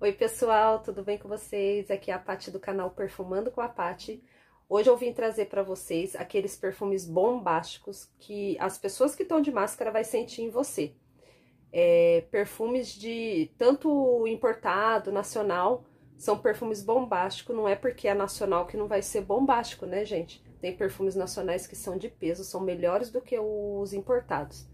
Oi, pessoal, tudo bem com vocês? Aqui é a Paty do canal Perfumando com a Paty. Hoje eu vim trazer para vocês aqueles perfumes bombásticos que as pessoas que estão de máscara vai sentir em você. É, perfumes de tanto importado, nacional, são perfumes bombásticos, não é porque é nacional que não vai ser bombástico, né, gente? Tem perfumes nacionais que são de peso, são melhores do que os importados.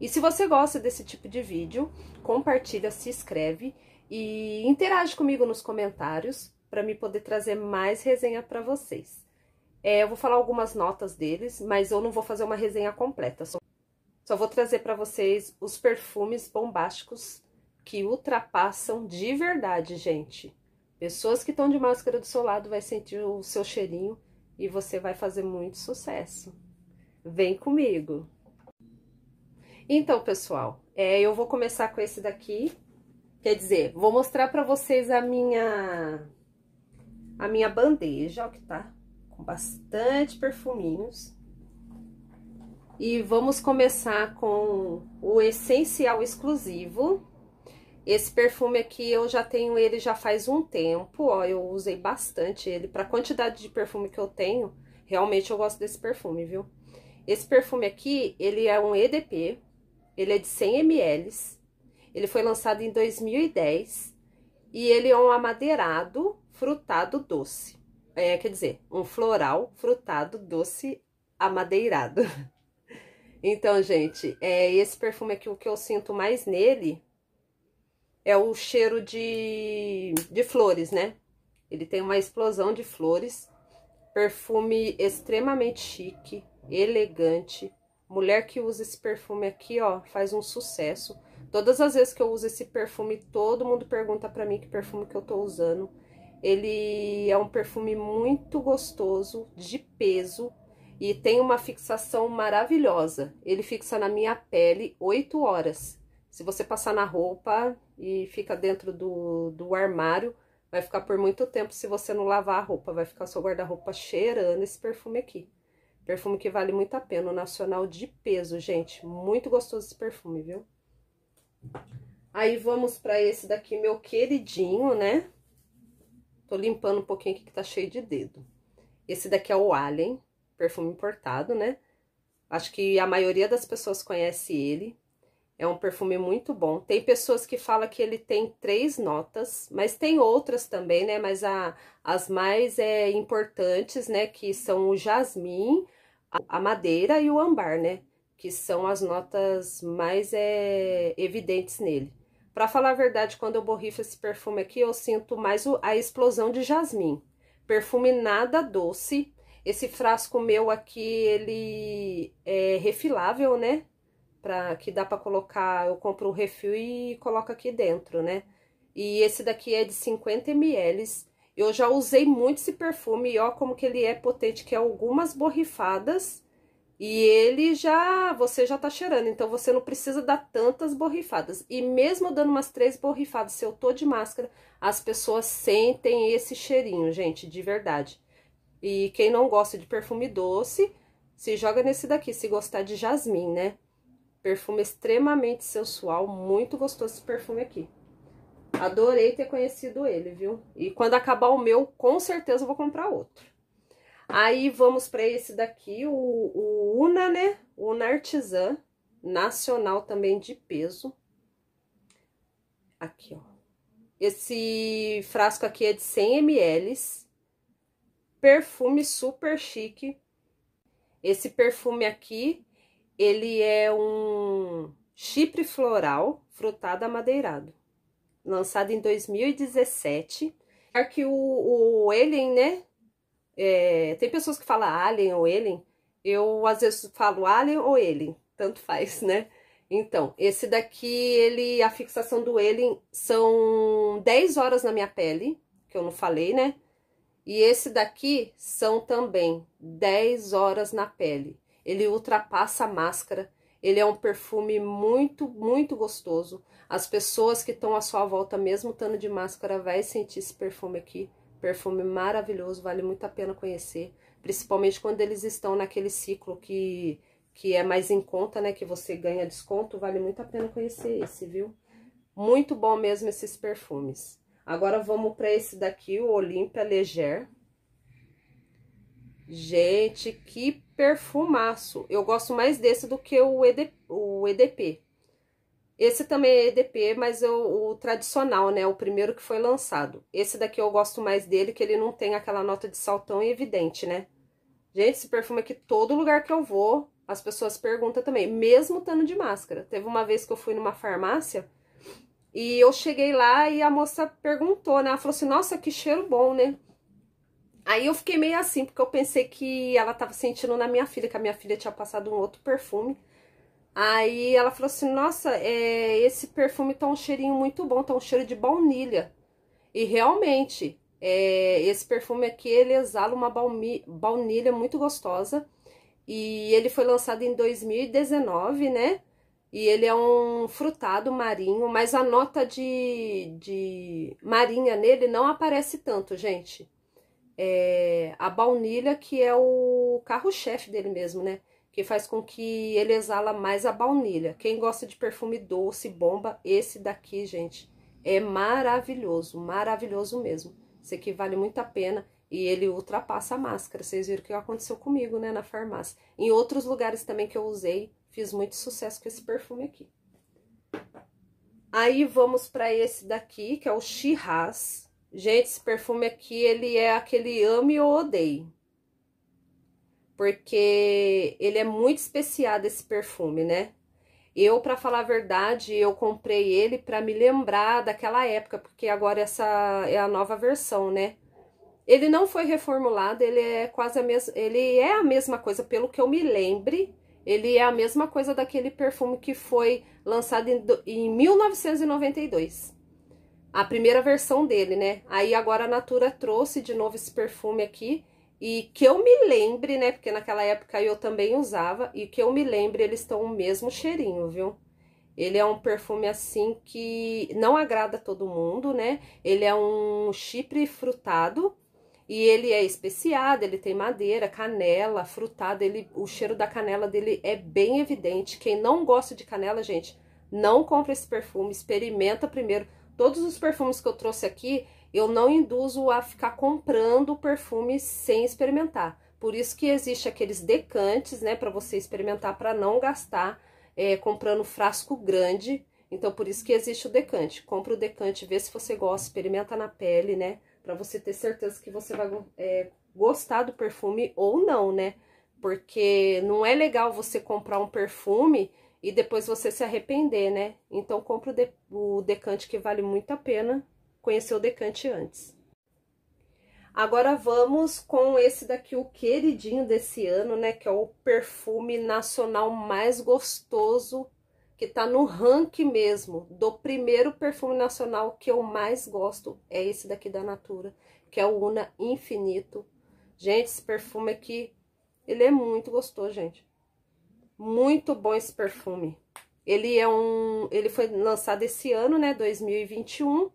E se você gosta desse tipo de vídeo, compartilha, se inscreve e interage comigo nos comentários para me poder trazer mais resenha para vocês. É, eu vou falar algumas notas deles, mas eu não vou fazer uma resenha completa. Só, só vou trazer para vocês os perfumes bombásticos que ultrapassam de verdade, gente. Pessoas que estão de máscara do seu lado vai sentir o seu cheirinho e você vai fazer muito sucesso. Vem comigo! Então, pessoal, é, eu vou começar com esse daqui, Quer dizer, vou mostrar pra vocês a minha... A minha bandeja, ó, que tá com bastante perfuminhos. E vamos começar com o essencial exclusivo. Esse perfume aqui eu já tenho ele já faz um tempo, ó, eu usei bastante ele. Para a quantidade de perfume que eu tenho, realmente eu gosto desse perfume, viu? Esse perfume aqui, ele é um EDP, ele é de 100 ml ele foi lançado em 2010 e ele é um amadeirado frutado doce. É, quer dizer, um floral frutado doce amadeirado. Então, gente, é, esse perfume aqui, o que eu sinto mais nele é o cheiro de, de flores, né? Ele tem uma explosão de flores. Perfume extremamente chique, elegante. Mulher que usa esse perfume aqui, ó, faz um sucesso. Todas as vezes que eu uso esse perfume, todo mundo pergunta para mim que perfume que eu tô usando. Ele é um perfume muito gostoso, de peso e tem uma fixação maravilhosa. Ele fixa na minha pele 8 horas. Se você passar na roupa e fica dentro do, do armário, vai ficar por muito tempo se você não lavar a roupa. Vai ficar seu guarda-roupa cheirando esse perfume aqui. Perfume que vale muito a pena, o nacional de peso, gente. Muito gostoso esse perfume, viu? Aí, vamos pra esse daqui, meu queridinho, né? Tô limpando um pouquinho aqui que tá cheio de dedo. Esse daqui é o Alien, perfume importado, né? Acho que a maioria das pessoas conhece ele. É um perfume muito bom. Tem pessoas que falam que ele tem três notas, mas tem outras também, né? Mas a, as mais é, importantes, né? Que são o jasmim, a, a madeira e o ambar, né? que são as notas mais é, evidentes nele. Para falar a verdade, quando eu borrifo esse perfume aqui, eu sinto mais o, a explosão de jasmim. Perfume nada doce. Esse frasco meu aqui, ele é refilável, né? Pra, que dá para colocar, eu compro o refil e coloco aqui dentro, né? E esse daqui é de 50 ml. Eu já usei muito esse perfume e ó como que ele é potente, que é algumas borrifadas e ele já, você já tá cheirando, então você não precisa dar tantas borrifadas. E mesmo dando umas três borrifadas, se eu tô de máscara, as pessoas sentem esse cheirinho, gente, de verdade. E quem não gosta de perfume doce, se joga nesse daqui, se gostar de jasmim, né? Perfume extremamente sensual, muito gostoso esse perfume aqui. Adorei ter conhecido ele, viu? E quando acabar o meu, com certeza eu vou comprar outro. Aí vamos para esse daqui, o, o Una, né? Una Artisan, nacional também de peso. Aqui, ó. Esse frasco aqui é de 100 ml. Perfume super chique. Esse perfume aqui, ele é um chipre floral frutado amadeirado. Lançado em 2017. É que o, o Ellen, né? É, tem pessoas que falam alien ou alien, eu às vezes falo alien ou alien, tanto faz, né? Então, esse daqui, ele, a fixação do alien são 10 horas na minha pele, que eu não falei, né? E esse daqui são também 10 horas na pele. Ele ultrapassa a máscara, ele é um perfume muito, muito gostoso. As pessoas que estão à sua volta, mesmo estando de máscara, vai sentir esse perfume aqui. Perfume maravilhoso, vale muito a pena conhecer, principalmente quando eles estão naquele ciclo que, que é mais em conta, né? Que você ganha desconto, vale muito a pena conhecer esse, viu? Muito bom mesmo esses perfumes. Agora vamos para esse daqui, o Olimpia Leger. Gente, que perfumaço! Eu gosto mais desse do que o, ED, o EDP. Esse também é EDP, mas o tradicional, né? O primeiro que foi lançado. Esse daqui eu gosto mais dele, que ele não tem aquela nota de saltão evidente, né? Gente, esse perfume aqui, todo lugar que eu vou, as pessoas perguntam também, mesmo estando de máscara. Teve uma vez que eu fui numa farmácia e eu cheguei lá e a moça perguntou, né? Ela falou assim, nossa, que cheiro bom, né? Aí eu fiquei meio assim, porque eu pensei que ela tava sentindo na minha filha, que a minha filha tinha passado um outro perfume. Aí ela falou assim: Nossa, é, esse perfume tá um cheirinho muito bom, tá um cheiro de baunilha. E realmente, é, esse perfume aqui ele exala uma baunilha muito gostosa. E ele foi lançado em 2019, né? E ele é um frutado marinho, mas a nota de, de marinha nele não aparece tanto, gente. É, a baunilha que é o carro-chefe dele mesmo, né? que faz com que ele exala mais a baunilha. Quem gosta de perfume doce, bomba, esse daqui, gente, é maravilhoso, maravilhoso mesmo. Esse aqui vale muito a pena e ele ultrapassa a máscara. Vocês viram o que aconteceu comigo, né, na farmácia. Em outros lugares também que eu usei, fiz muito sucesso com esse perfume aqui. Aí vamos para esse daqui, que é o Shiraz. Gente, esse perfume aqui, ele é aquele ame ou odeie porque ele é muito especiado esse perfume, né? Eu, para falar a verdade, eu comprei ele para me lembrar daquela época, porque agora essa é a nova versão, né? Ele não foi reformulado, ele é quase a mesma, ele é a mesma coisa, pelo que eu me lembre, ele é a mesma coisa daquele perfume que foi lançado em, em 1992 a primeira versão dele, né? Aí agora a Natura trouxe de novo esse perfume aqui e que eu me lembre, né? Porque naquela época eu também usava. E que eu me lembre, eles estão o mesmo cheirinho, viu? Ele é um perfume assim que não agrada todo mundo, né? Ele é um chipre frutado. E ele é especiado, ele tem madeira, canela, frutado. Ele, o cheiro da canela dele é bem evidente. Quem não gosta de canela, gente, não compra esse perfume. Experimenta primeiro. Todos os perfumes que eu trouxe aqui, eu não induzo a ficar comprando perfume sem experimentar. Por isso que existe aqueles decantes, né, para você experimentar para não gastar é, comprando frasco grande. Então, por isso que existe o decante. Compra o decante, vê se você gosta, experimenta na pele, né? Pra você ter certeza que você vai é, gostar do perfume ou não, né? Porque não é legal você comprar um perfume e depois você se arrepender, né? Então, compra o, de o decante que vale muito a pena conheceu Decante antes. Agora vamos com esse daqui, o queridinho desse ano, né? Que é o perfume nacional mais gostoso, que tá no ranking mesmo, do primeiro perfume nacional que eu mais gosto, é esse daqui da Natura, que é o Una Infinito. Gente, esse perfume aqui, ele é muito gostoso, gente. Muito bom esse perfume. Ele é um, ele foi lançado esse ano, né, 2021.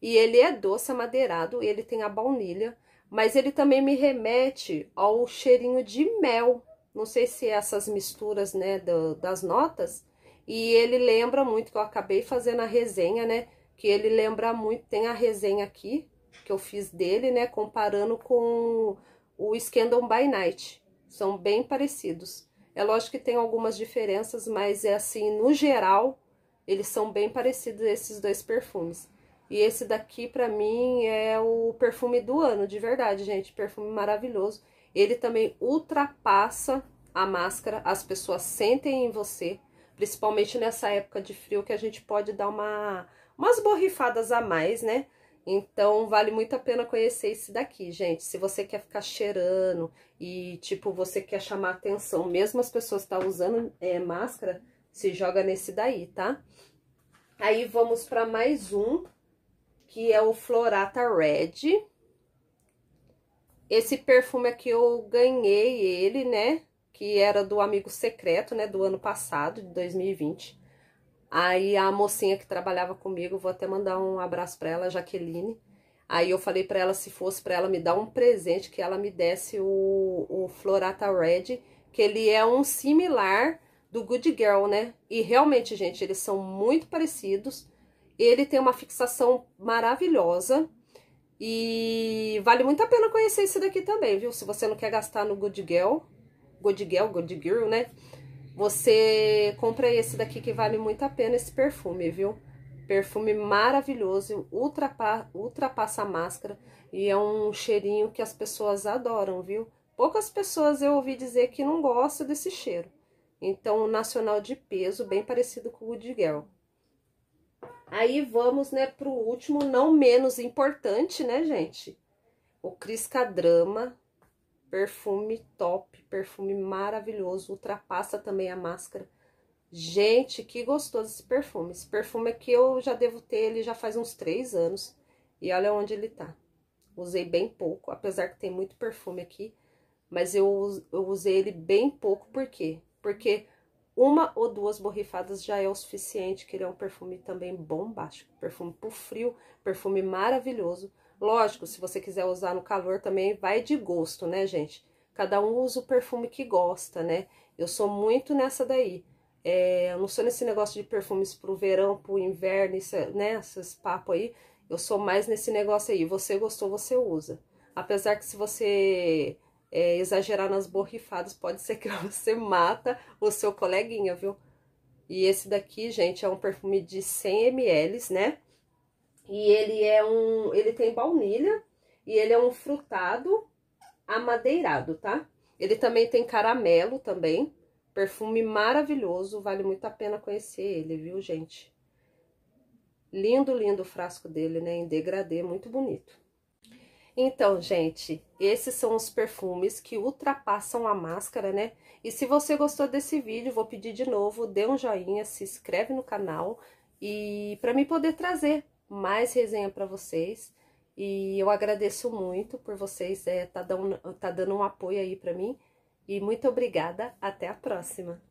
E ele é doce, amadeirado, ele tem a baunilha, mas ele também me remete ao cheirinho de mel. Não sei se é essas misturas, né, do, das notas. E ele lembra muito, que eu acabei fazendo a resenha, né, que ele lembra muito, tem a resenha aqui, que eu fiz dele, né, comparando com o Scandal by Night. São bem parecidos. É lógico que tem algumas diferenças, mas é assim, no geral, eles são bem parecidos esses dois perfumes. E esse daqui, para mim, é o perfume do ano, de verdade, gente. Perfume maravilhoso. Ele também ultrapassa a máscara, as pessoas sentem em você, principalmente nessa época de frio que a gente pode dar uma, umas borrifadas a mais, né? Então, vale muito a pena conhecer esse daqui, gente. Se você quer ficar cheirando e, tipo, você quer chamar atenção, mesmo as pessoas que tá usando é, máscara, se joga nesse daí, tá? Aí, vamos para mais um, que é o Florata Red. Esse perfume aqui eu ganhei ele, né? Que era do Amigo Secreto, né? Do ano passado, de 2020. Aí a mocinha que trabalhava comigo, vou até mandar um abraço para ela, Jaqueline. Aí eu falei para ela, se fosse para ela me dar um presente, que ela me desse o, o Florata Red, que ele é um similar do Good Girl, né? E realmente, gente, eles são muito parecidos. Ele tem uma fixação maravilhosa e vale muito a pena conhecer esse daqui também, viu? Se você não quer gastar no Good Girl, Good Girl, Good Girl, né? Você compra esse daqui que vale muito a pena esse perfume, viu? Perfume maravilhoso, ultrapa, ultrapassa a máscara e é um cheirinho que as pessoas adoram, viu? Poucas pessoas eu ouvi dizer que não gostam desse cheiro. Então, o nacional de peso, bem parecido com o Good Girl. Aí vamos, né, pro último, não menos importante, né, gente? O Cadrama, perfume top, perfume maravilhoso, ultrapassa também a máscara. Gente, que gostoso esse perfume. Esse perfume aqui é eu já devo ter ele já faz uns três anos. E olha onde ele tá. Usei bem pouco, apesar que tem muito perfume aqui. Mas eu, eu usei ele bem pouco, por quê? Porque uma ou duas borrifadas já é o suficiente, que ele é um perfume também bombástico, perfume pro frio, perfume maravilhoso. Lógico, se você quiser usar no calor também vai de gosto, né, gente? Cada um usa o perfume que gosta, né? Eu sou muito nessa daí. É, eu não sou nesse negócio de perfumes pro verão, pro inverno, isso, é, né? Esses papos aí. Eu sou mais nesse negócio aí. Você gostou, você usa. Apesar que se você é, exagerar nas borrifadas, pode ser que você mata o seu coleguinha, viu? E esse daqui, gente, é um perfume de 100 ml, né? E ele é um, ele tem baunilha e ele é um frutado amadeirado, tá? Ele também tem caramelo também, perfume maravilhoso, vale muito a pena conhecer ele, viu, gente? Lindo, lindo o frasco dele, né? Em degradê, muito bonito. Então, gente, esses são os perfumes que ultrapassam a máscara, né? E se você gostou desse vídeo, vou pedir de novo, dê um joinha, se inscreve no canal e para mim poder trazer mais resenha para vocês. E eu agradeço muito por vocês é, tá dando, tá dando um apoio aí para mim. E muito obrigada, até a próxima!